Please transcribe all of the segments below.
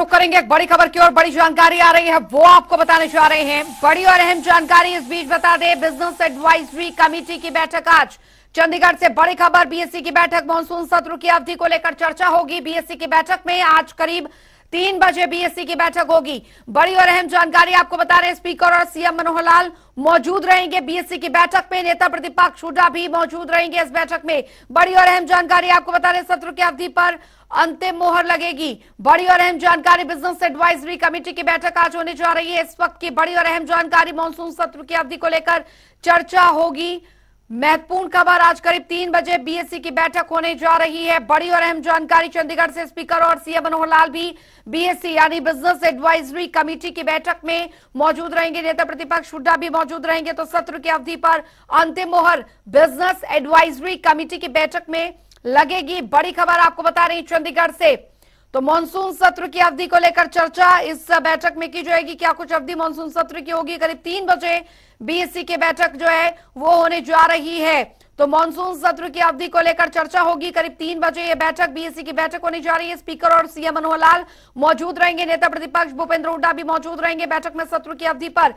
रुख करेंगे एक बड़ी खबर की और बड़ी जानकारी आ रही है वो आपको बताने जा रहे हैं बड़ी और अहम जानकारी इस बीच बता दें बिजनेस एडवाइजरी कमेटी की बैठक आज चंडीगढ़ से बड़ी खबर बीएससी की बैठक मानसून सत्र की अवधि को लेकर चर्चा होगी बीएससी की बैठक में आज करीब तीन बजे बीएससी e की बैठक होगी बड़ी और अहम जानकारी आपको बता रहे स्पीकर और सीएम मनोहर लाल मौजूद रहेंगे बीएससी e की बैठक में नेता प्रतिपक्ष हुडा भी मौजूद रहेंगे इस बैठक में बड़ी और अहम जानकारी आपको बता रहे सत्र की अवधि पर अंतिम मोहर लगेगी बड़ी और अहम जानकारी बिजनेस एडवाइजरी कमेटी की बैठक आज होने जा रही है इस वक्त की बड़ी और अहम जानकारी मानसून सत्र की अवधि को लेकर चर्चा होगी महत्वपूर्ण खबर आज करीब तीन बजे बीएससी की बैठक होने जा रही है बड़ी और अहम जानकारी चंडीगढ़ से स्पीकर और सीएम मनोहर लाल भी बीएससी यानी बिजनेस एडवाइजरी कमेटी की बैठक में मौजूद रहेंगे नेता प्रतिपक्ष हुड्डा भी मौजूद रहेंगे तो सत्र की अवधि पर अंतिम मोहर बिजनेस एडवाइजरी कमेटी की बैठक में लगेगी बड़ी खबर आपको बता रही चंडीगढ़ से तो मानसून सत्र की अवधि को लेकर चर्चा इस बैठक में की जाएगी क्या कुछ अवधि मानसून सत्र की होगी करीब तीन बजे बीएससी की बैठक जो है वो होने जा रही है तो मानसून सत्र की अवधि को लेकर चर्चा होगी करीब तीन बजे ये बैठक बीएससी की बैठक होने जा रही है स्पीकर और सीएम मनोहर लाल मौजूद रहेंगे नेता प्रतिपक्ष भूपेंद्र हुड्डा भी मौजूद रहेंगे बैठक में सत्र की अवधि पर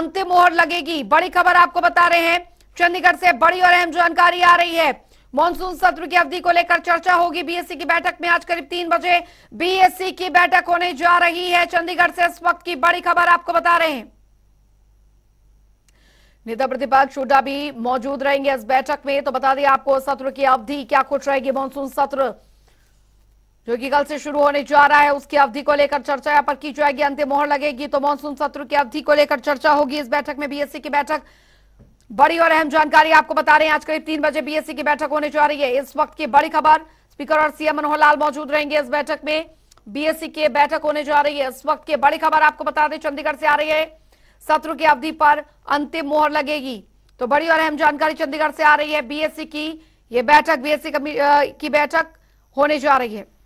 अंतिम मोहर लगेगी बड़ी खबर आपको बता रहे हैं चंडीगढ़ से बड़ी और अहम जानकारी आ रही है मानसून सत्र की अवधि को लेकर चर्चा होगी बीएससी e की बैठक में आज करीब तीन बजे बीएससी e की बैठक होने जा रही है चंडीगढ़ से इस वक्त की बड़ी खबर आपको बता रहे हैं नेता प्रतिपक्ष हुडा भी मौजूद रहेंगे इस बैठक में तो बता दें आपको सत्र की अवधि क्या कुछ रहेगी मानसून सत्र जो कि कल से शुरू होने जा रहा है उसकी अवधि को लेकर चर्चा यहां पर की जाएगी अंतिम मोहर लगेगी तो मानसून सत्र की अवधि को लेकर चर्चा होगी इस बैठक में बीएससी e की बैठक बड़ी और अहम जानकारी आपको बता रहे हैं आज करीब तीन बजे बीएससी e की बैठक होने जा रही है इस वक्त की बड़ी खबर स्पीकर और सीएम मनोहर लाल मौजूद रहेंगे इस बैठक में बीएससी e की बैठक होने जा रही है इस वक्त की बड़ी खबर आपको बता दें चंडीगढ़ से आ रही है सत्र की अवधि पर अंतिम मोहर लगेगी तो बड़ी और अहम जानकारी चंडीगढ़ से आ रही है बीएससी e की ये बैठक बीएससी की बैठक होने जा रही है